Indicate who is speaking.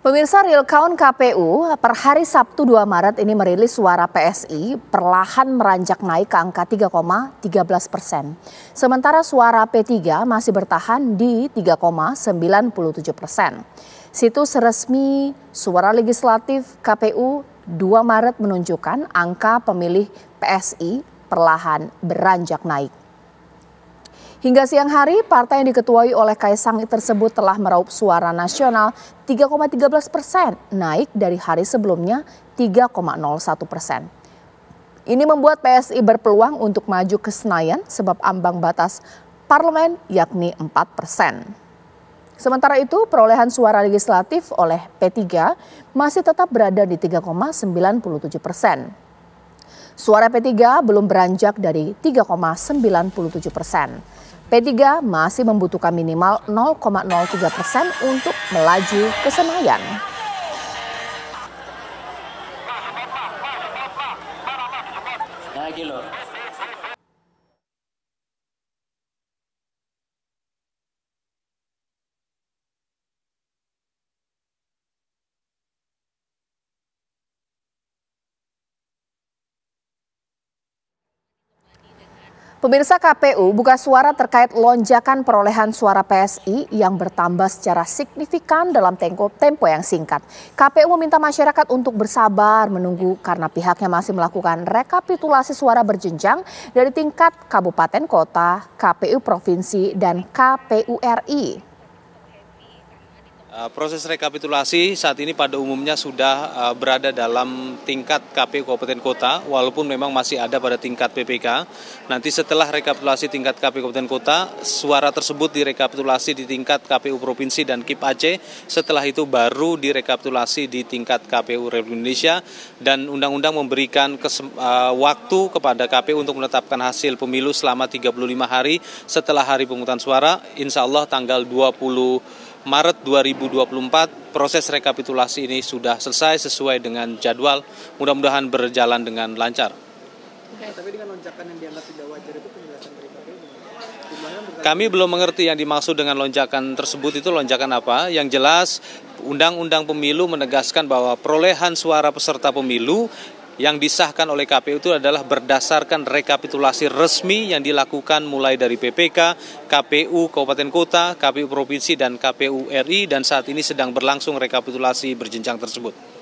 Speaker 1: Pemirsa Real Count KPU per hari Sabtu 2 Maret ini merilis suara PSI perlahan meranjak naik ke angka 3,13 persen. Sementara suara P3 masih bertahan di 3,97 persen. Situs resmi suara legislatif KPU 2 Maret menunjukkan angka pemilih PSI perlahan beranjak naik. Hingga siang hari, partai yang diketuai oleh Kaisang tersebut telah meraup suara nasional 3,13 persen, naik dari hari sebelumnya 3,01 persen. Ini membuat PSI berpeluang untuk maju ke Senayan sebab ambang batas parlemen yakni 4 persen. Sementara itu, perolehan suara legislatif oleh P3 masih tetap berada di 3,97 persen. Suara P3 belum beranjak dari 3,97 persen. P3 masih membutuhkan minimal 0,03 persen untuk melaju ke Senayan. Pemirsa KPU buka suara terkait lonjakan perolehan suara PSI yang bertambah secara signifikan dalam tempo, tempo yang singkat. KPU meminta masyarakat untuk bersabar menunggu karena pihaknya masih melakukan rekapitulasi suara berjenjang dari tingkat kabupaten kota, KPU provinsi, dan KPU RI.
Speaker 2: Eh, proses rekapitulasi saat ini pada umumnya sudah eh, berada dalam tingkat KPU Kabupaten Kota, walaupun memang masih ada pada tingkat PPK. Nanti setelah rekapitulasi tingkat KPU Kabupaten Kota, suara tersebut direkapitulasi di tingkat KPU Provinsi dan KIP Aceh. Setelah itu baru direkapitulasi di tingkat KPU Republik Indonesia dan undang-undang memberikan eh, waktu kepada KPU untuk menetapkan hasil pemilu selama 35 hari setelah hari pemungutan suara. Insya Allah tanggal 20 Maret 2024 proses rekapitulasi ini sudah selesai sesuai dengan jadwal. Mudah-mudahan berjalan dengan lancar. Tapi dengan lonjakan yang dianggap tidak wajar itu penjelasan dari kami belum mengerti yang dimaksud dengan lonjakan tersebut itu lonjakan apa. Yang jelas, Undang-Undang Pemilu menegaskan bahwa perolehan suara peserta pemilu yang disahkan oleh KPU itu adalah berdasarkan rekapitulasi resmi yang dilakukan mulai dari PPK, KPU Kabupaten Kota, KPU Provinsi dan KPU RI dan saat ini sedang berlangsung rekapitulasi berjenjang tersebut.